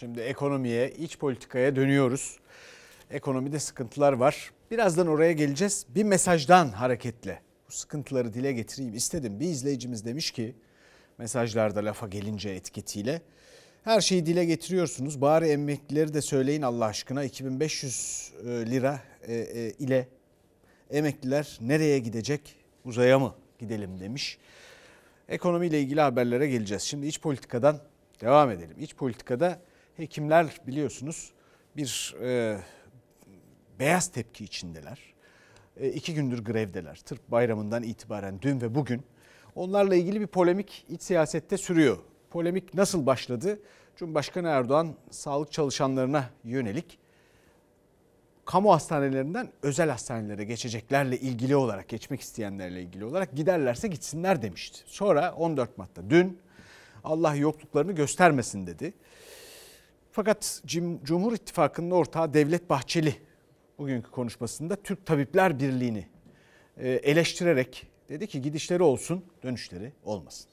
Şimdi ekonomiye, iç politikaya dönüyoruz. Ekonomide sıkıntılar var. Birazdan oraya geleceğiz. Bir mesajdan hareketle bu sıkıntıları dile getireyim istedim. Bir izleyicimiz demiş ki mesajlarda lafa gelince etiketiyle her şeyi dile getiriyorsunuz. Bari emeklileri de söyleyin Allah aşkına 2500 e, lira e, e, ile emekliler nereye gidecek? Uzaya mı gidelim demiş. Ekonomiyle ilgili haberlere geleceğiz. Şimdi iç politikadan devam edelim. İç politikada hekimler biliyorsunuz bir e, beyaz tepki içindeler. E, iki gündür grevdeler. Tıp bayramından itibaren dün ve bugün. Onlarla ilgili bir polemik iç siyasette sürüyor. Polemik nasıl başladı? Cumhurbaşkanı Erdoğan sağlık çalışanlarına yönelik kamu hastanelerinden özel hastanelere geçeceklerle ilgili olarak, geçmek isteyenlerle ilgili olarak giderlerse gitsinler demişti. Sonra 14 Mart'ta dün Allah yokluklarını göstermesin dedi. Fakat Cumhur İttifakı'nın ortağı Devlet Bahçeli bugünkü konuşmasında Türk Tabipler Birliği'ni e, eleştirerek dedi ki gidişleri olsun dönüşleri olmasın.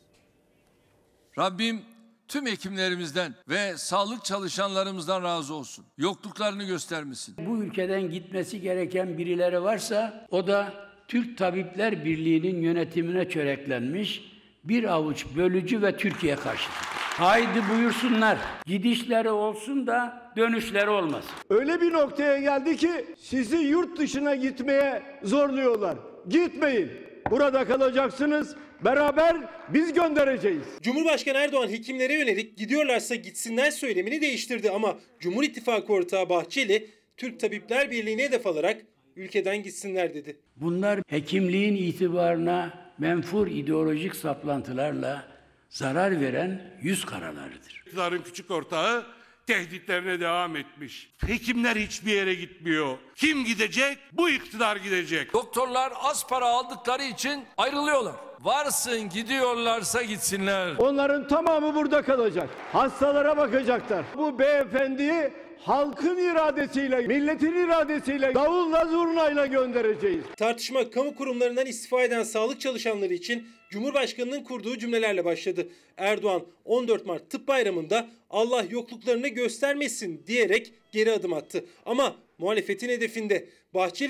Rabbim tüm hekimlerimizden ve sağlık çalışanlarımızdan razı olsun. Yokluklarını göstermesin. Bu ülkeden gitmesi gereken birileri varsa o da Türk Tabipler Birliği'nin yönetimine çöreklenmiş bir avuç bölücü ve Türkiye karşıtı. Haydi buyursunlar. Gidişleri olsun da dönüşleri olmasın. Öyle bir noktaya geldi ki sizi yurt dışına gitmeye zorluyorlar. Gitmeyin. Burada kalacaksınız. Beraber biz göndereceğiz. Cumhurbaşkanı Erdoğan hekimlere yönelik gidiyorlarsa gitsinler söylemini değiştirdi ama Cumhur İttifakı ortağı Bahçeli Türk Tabipler Birliği'ne hedef alarak ülkeden gitsinler dedi. Bunlar hekimliğin itibarına menfur ideolojik saplantılarla zarar veren yüz karalarıdır. İktidarın küçük ortağı tehditlerine devam etmiş. Hekimler hiçbir yere gitmiyor. Kim gidecek? Bu iktidar gidecek. Doktorlar az para aldıkları için ayrılıyorlar. Varsın gidiyorlarsa gitsinler. Onların tamamı burada kalacak. Hastalara bakacaklar. Bu beyefendiyi halkın iradesiyle, milletin iradesiyle, davulla zurnayla göndereceğiz. Tartışma kamu kurumlarından istifa eden sağlık çalışanları için Cumhurbaşkanı'nın kurduğu cümlelerle başladı. Erdoğan 14 Mart Tıp Bayramı'nda Allah yokluklarını göstermesin diyerek geri adım attı. Ama muhalefetin hedefinde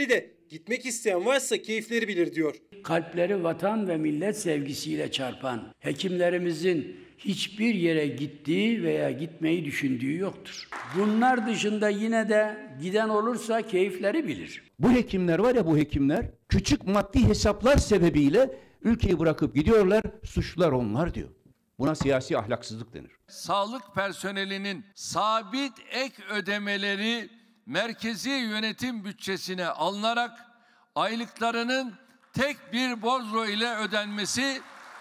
de gitmek isteyen varsa keyifleri bilir diyor. Kalpleri vatan ve millet sevgisiyle çarpan hekimlerimizin, hiçbir yere gittiği veya gitmeyi düşündüğü yoktur. Bunlar dışında yine de giden olursa keyifleri bilir. Bu hekimler var ya bu hekimler küçük maddi hesaplar sebebiyle ülkeyi bırakıp gidiyorlar, suçlular onlar diyor. Buna siyasi ahlaksızlık denir. Sağlık personelinin sabit ek ödemeleri merkezi yönetim bütçesine alınarak aylıklarının tek bir borzo ile ödenmesi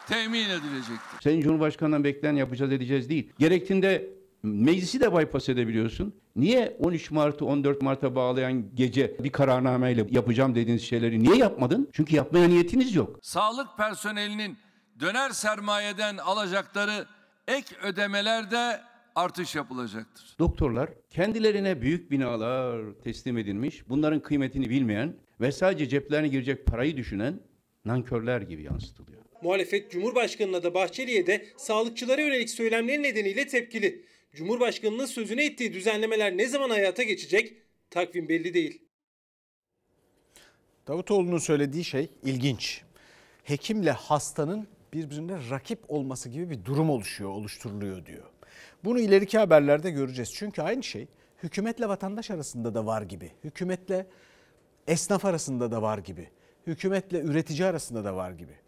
temin edilecektir. Sayın Cumhurbaşkanı'ndan bekleyen yapacağız edeceğiz değil. Gerektiğinde meclisi de bypass edebiliyorsun. Niye 13 Mart'ı 14 Mart'a bağlayan gece bir kararnameyle yapacağım dediğiniz şeyleri niye yapmadın? Çünkü yapmaya niyetiniz yok. Sağlık personelinin döner sermayeden alacakları ek ödemelerde artış yapılacaktır. Doktorlar kendilerine büyük binalar teslim edilmiş, bunların kıymetini bilmeyen ve sadece ceplerine girecek parayı düşünen nankörler gibi yansıtılıyor. Muhalefet Cumhurbaşkanı'na da Bahçeli'ye de sağlıkçılara yönelik söylemleri nedeniyle tepkili. Cumhurbaşkanı'nın sözüne ettiği düzenlemeler ne zaman hayata geçecek? Takvim belli değil. Davutoğlu'nun söylediği şey ilginç. Hekimle hastanın birbirine rakip olması gibi bir durum oluşuyor, oluşturuluyor diyor. Bunu ileriki haberlerde göreceğiz. Çünkü aynı şey hükümetle vatandaş arasında da var gibi. Hükümetle esnaf arasında da var gibi hükümetle üretici arasında da var gibi.